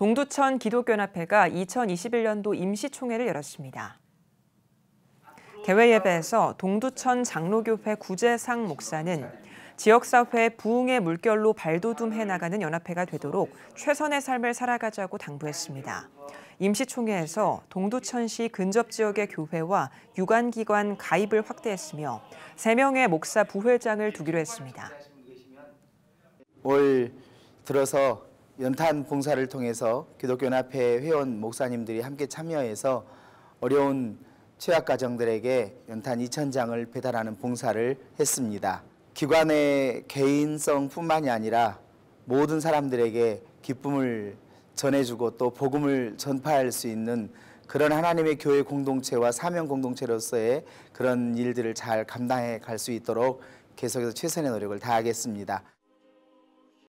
동두천 기독연합회가 2021년도 임시총회를 열었습니다. 개회예배에서 동두천 장로교회 구재상 목사는 지역사회 부흥의 물결로 발돋움해 나가는 연합회가 되도록 최선의 삶을 살아가자고 당부했습니다. 임시총회에서 동두천시 근접 지역의 교회와 유관기관 가입을 확대했으며 3명의 목사 부회장을 두기로 했습니다. 올 들어서 연탄 봉사를 통해서 기독교연합회 회원 목사님들이 함께 참여해서 어려운 취약 가정들에게 연탄 2,000장을 배달하는 봉사를 했습니다. 기관의 개인성뿐만이 아니라 모든 사람들에게 기쁨을 전해주고 또 복음을 전파할 수 있는 그런 하나님의 교회 공동체와 사명 공동체로서의 그런 일들을 잘 감당해 갈 수 있도록 계속해서 최선의 노력을 다하겠습니다.